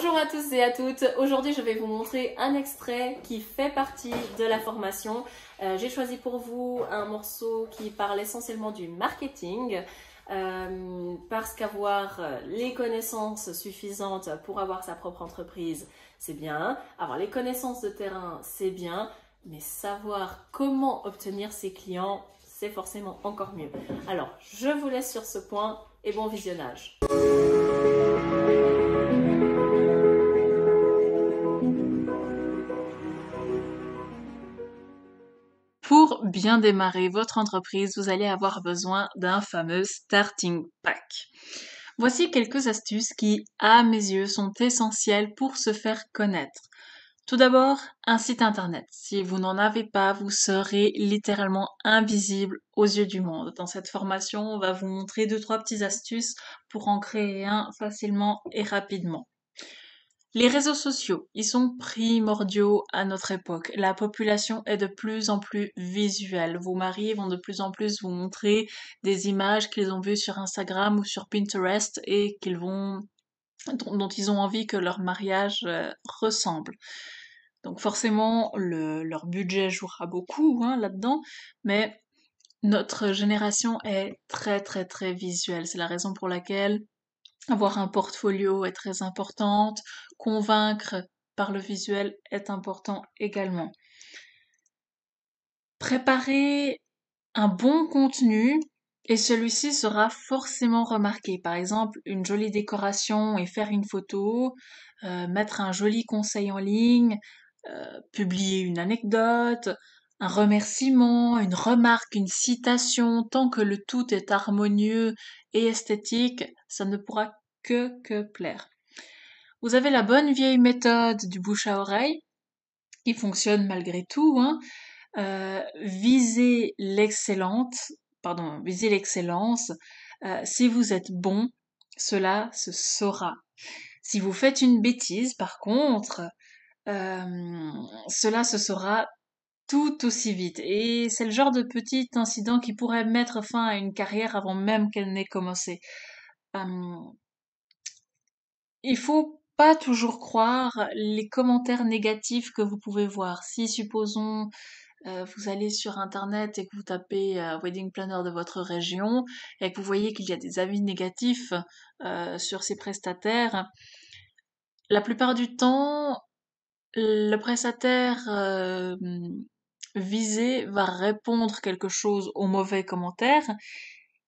Bonjour à tous et à toutes. Aujourd'hui, je vais vous montrer un extrait qui fait partie de la formation. Euh, j'ai choisi pour vous un morceau qui parle essentiellement du marketing. Euh, parce qu'avoir euh, les connaissances suffisantes pour avoir sa propre entreprise, c'est bien. Avoir les connaissances de terrain, c'est bien. Mais savoir comment obtenir ses clients, c'est forcément encore mieux. Alors, je vous laisse sur ce point et bon visionnage. bien démarrer votre entreprise, vous allez avoir besoin d'un fameux starting pack. Voici quelques astuces qui, à mes yeux, sont essentielles pour se faire connaître. Tout d'abord, un site internet. Si vous n'en avez pas, vous serez littéralement invisible aux yeux du monde. Dans cette formation, on va vous montrer deux, trois petites astuces pour en créer un facilement et rapidement. Les réseaux sociaux, ils sont primordiaux à notre époque. La population est de plus en plus visuelle. Vos maris vont de plus en plus vous montrer des images qu'ils ont vues sur Instagram ou sur Pinterest et qu'ils vont dont ils ont envie que leur mariage euh, ressemble. Donc forcément, leur budget jouera beaucoup hein, là-dedans, mais notre génération est très très très visuelle. C'est la raison pour laquelle avoir un portfolio est très importante, convaincre par le visuel est important également. Préparer un bon contenu et celui-ci sera forcément remarqué. Par exemple, une jolie décoration et faire une photo, euh, mettre un joli conseil en ligne, euh, publier une anecdote, un remerciement, une remarque, une citation, tant que le tout est harmonieux et esthétique, ça ne pourra que que plaire. Vous avez la bonne vieille méthode du bouche à oreille, qui fonctionne malgré tout. Hein. Euh, visez l'excellente, pardon, visez l'excellence. Euh, si vous êtes bon, cela se saura. Si vous faites une bêtise, par contre, euh, cela se saura tout aussi vite. Et c'est le genre de petit incident qui pourrait mettre fin à une carrière avant même qu'elle n'ait commencé. Il hum, Il faut pas toujours croire les commentaires négatifs que vous pouvez voir. Si, supposons, euh, vous allez sur internet et que vous tapez euh, wedding planner de votre région et que vous voyez qu'il y a des avis négatifs euh, sur ces prestataires, la plupart du temps, le prestataire visé va répondre quelque chose aux mauvais commentaires.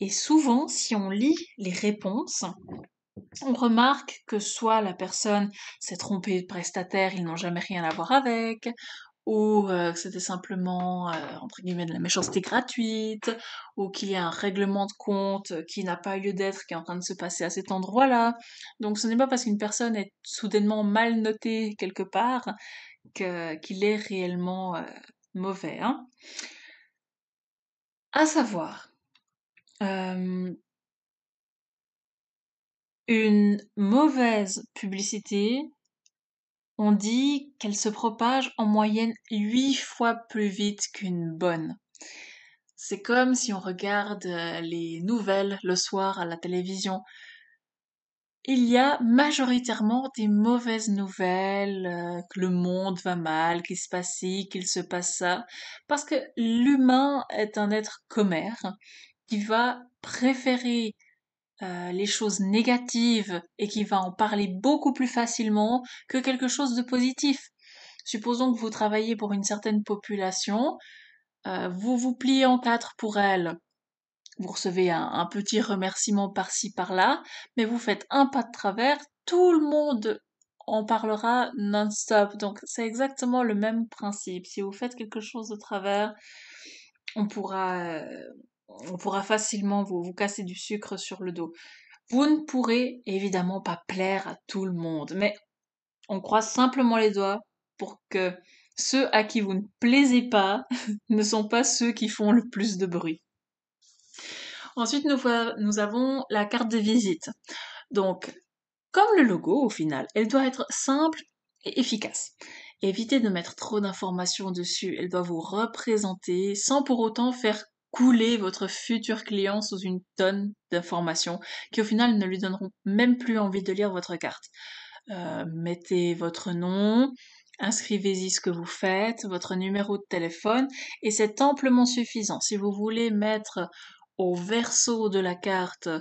Et souvent, si on lit les réponses, on remarque que soit la personne s'est trompée de prestataire, ils n'ont jamais rien à voir avec, ou euh, que c'était simplement, euh, entre guillemets, de la méchanceté gratuite, ou qu'il y a un règlement de compte qui n'a pas lieu d'être, qui est en train de se passer à cet endroit-là. Donc ce n'est pas parce qu'une personne est soudainement mal notée quelque part qu'il est réellement euh, mauvais. Hein. À savoir, euh, une mauvaise publicité, on dit qu'elle se propage en moyenne 8 fois plus vite qu'une bonne. C'est comme si on regarde euh, les nouvelles le soir à la télévision il y a majoritairement des mauvaises nouvelles, euh, que le monde va mal, qu'il se passe ci, qu'il se passe ça, parce que l'humain est un être commère qui va préférer euh, les choses négatives et qui va en parler beaucoup plus facilement que quelque chose de positif. Supposons que vous travaillez pour une certaine population, euh, vous vous pliez en quatre pour elle, vous recevez un, petit remerciement par-ci par-là, mais vous faites un pas de travers, tout le monde en parlera non-stop. Donc c'est exactement le même principe. Si vous faites quelque chose de travers, on pourra, euh, on pourra facilement vous, vous casser du sucre sur le dos. Vous ne pourrez évidemment pas plaire à tout le monde, mais on croise simplement les doigts pour que ceux à qui vous ne plaisez pas ne sont pas ceux qui font le plus de bruit. Ensuite, nous, avons la carte de visite. Donc, comme le logo au final, elle doit être simple et efficace. Évitez de mettre trop d'informations dessus, elle doit vous représenter sans pour autant faire couler votre futur client sous une tonne d'informations qui au final ne lui donneront même plus envie de lire votre carte. Euh, mettez votre nom, inscrivez-y ce que vous faites, votre numéro de téléphone, et c'est amplement suffisant. Si vous voulez mettre au verso de la carte euh,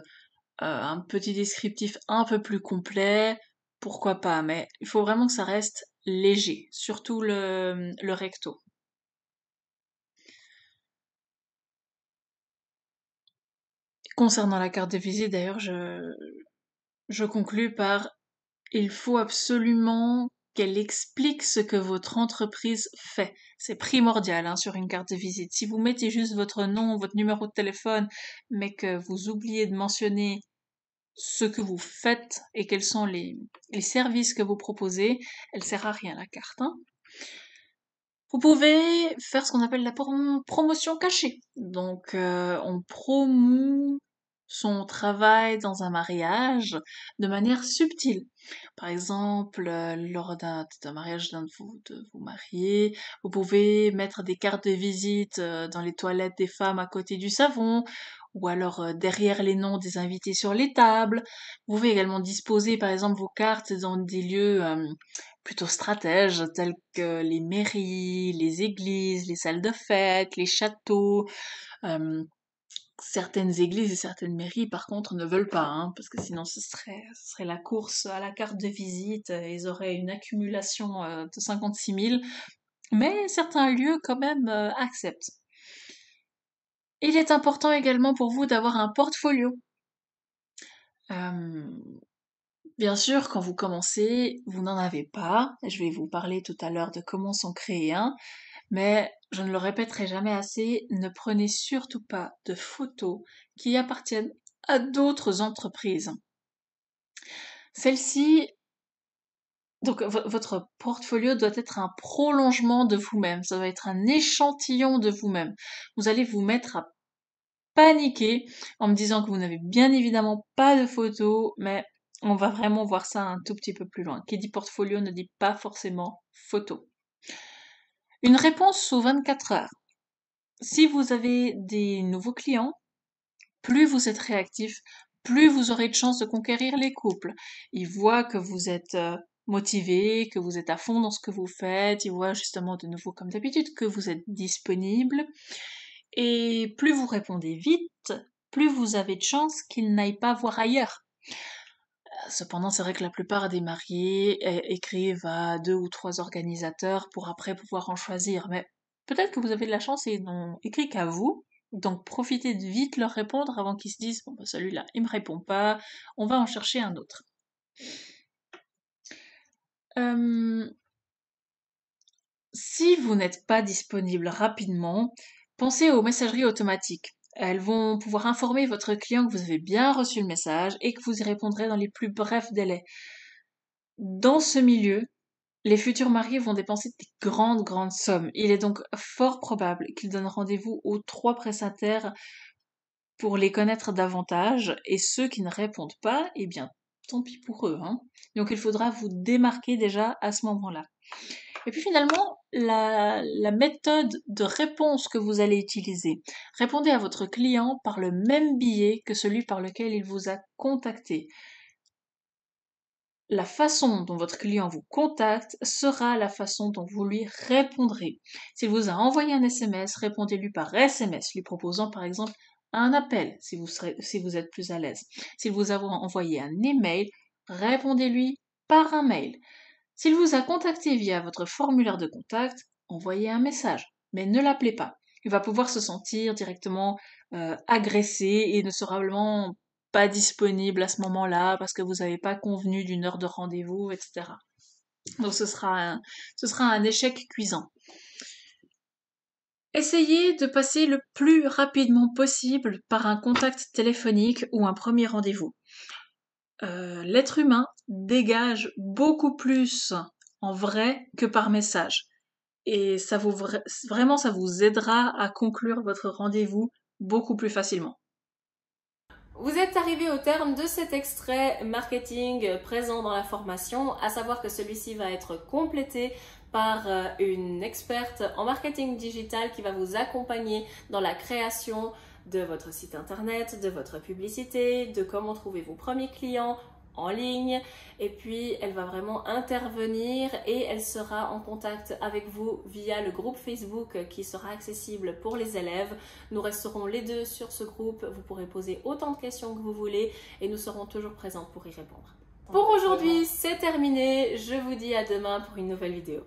un petit descriptif un peu plus complet, pourquoi pas, mais il faut vraiment que ça reste léger, surtout le, recto. Concernant la carte de visite, d'ailleurs, je, je conclus par il faut absolument qu'elle explique ce que votre entreprise fait. C'est primordial hein, sur une carte de visite. Si vous mettez juste votre nom, votre numéro de téléphone, mais que vous oubliez de mentionner ce que vous faites et quels sont les, services que vous proposez, elle ne sert à rien la carte. Hein. Vous pouvez faire ce qu'on appelle la promotion cachée. Donc euh, on promeut son travail dans un mariage de manière subtile. Par exemple, euh, lors d'un mariage d'un de vous, de vous mariés, vous pouvez mettre des cartes de visite euh, dans les toilettes des femmes à côté du savon, ou alors euh, derrière les noms des invités sur les tables. Vous pouvez également disposer, par exemple, vos cartes dans des lieux plutôt stratèges, tels que les mairies, les églises, les salles de fête, les châteaux certaines églises et certaines mairies, par contre, ne veulent pas, hein, parce que sinon ce serait, la course à la carte de visite, euh, ils auraient une accumulation euh, de 56 000, mais certains lieux quand même euh, acceptent. Il est important également pour vous d'avoir un portfolio. bien sûr, quand vous commencez, vous n'en avez pas. Je vais vous parler tout à l'heure de comment s'en créer un. Hein. Mais je ne le répéterai jamais assez, ne prenez surtout pas de photos qui appartiennent à d'autres entreprises. Celle-ci, donc votre portfolio doit être un prolongement de vous-même, ça doit être un échantillon de vous-même. Vous allez vous mettre à paniquer en me disant que vous n'avez bien évidemment pas de photos, mais on va vraiment voir ça un tout petit peu plus loin. Qui dit portfolio ne dit pas forcément photo. Une réponse sous 24 heures. Si vous avez des nouveaux clients, plus vous êtes réactif, plus vous aurez de chances de conquérir les couples. Ils voient que vous êtes euh, motivé, que vous êtes à fond dans ce que vous faites, ils voient justement de nouveau comme d'habitude que vous êtes disponible. Et plus vous répondez vite, plus vous avez de chances qu'ils n'aillent pas voir ailleurs. Cependant, c'est vrai que la plupart des mariés écrivent à deux ou trois organisateurs pour après pouvoir en choisir. Mais peut-être que vous avez de la chance et ils n'ont écrit qu'à vous. Donc profitez de vite leur répondre avant qu'ils se disent bon bah, celui-là il me répond pas, on va en chercher un autre. si vous n'êtes pas disponible rapidement, pensez aux messageries automatiques. Elles vont pouvoir informer votre client que vous avez bien reçu le message et que vous y répondrez dans les plus brefs délais. Dans ce milieu, les futurs mariés vont dépenser des grandes, grandes sommes. Il est donc fort probable qu'ils donnent rendez-vous aux trois prestataires pour les connaître davantage. Et ceux qui ne répondent pas, eh bien, tant pis pour eux. Hein. Donc il faudra vous démarquer déjà à ce moment-là. Et puis finalement, la, méthode de réponse que vous allez utiliser. Répondez à votre client par le même billet que celui par lequel il vous a contacté. La façon dont votre client vous contacte sera la façon dont vous lui répondrez. S'il vous a envoyé un SMS, répondez-lui par SMS, lui proposant par exemple un appel si vous, si vous êtes plus à l'aise. S'il vous a envoyé un email, répondez-lui par un mail. S'il vous a contacté via votre formulaire de contact, envoyez un message, mais ne l'appelez pas. Il va pouvoir se sentir directement euh, agressé et ne sera vraiment pas disponible à ce moment-là parce que vous n'avez pas convenu d'une heure de rendez-vous, etc. Donc ce sera ce sera un échec cuisant. Essayez de passer le plus rapidement possible par un contact téléphonique ou un premier rendez-vous. Euh, l'être humain dégage beaucoup plus en vrai que par message. Et ça vous vraiment, ça vous aidera à conclure votre rendez-vous beaucoup plus facilement. Vous êtes arrivé au terme de cet extrait marketing présent dans la formation, à savoir que celui-ci va être complété par euh, une experte en marketing digital qui va vous accompagner dans la création de votre site internet, de votre publicité, de comment trouver vos premiers clients en ligne et puis elle va vraiment intervenir et elle sera en contact avec vous via le groupe Facebook qui sera accessible pour les élèves. Nous resterons les deux sur ce groupe, vous pourrez poser autant de questions que vous voulez et nous serons toujours présents pour y répondre. Pour aujourd'hui, c'est terminé. Je vous dis à demain pour une nouvelle vidéo.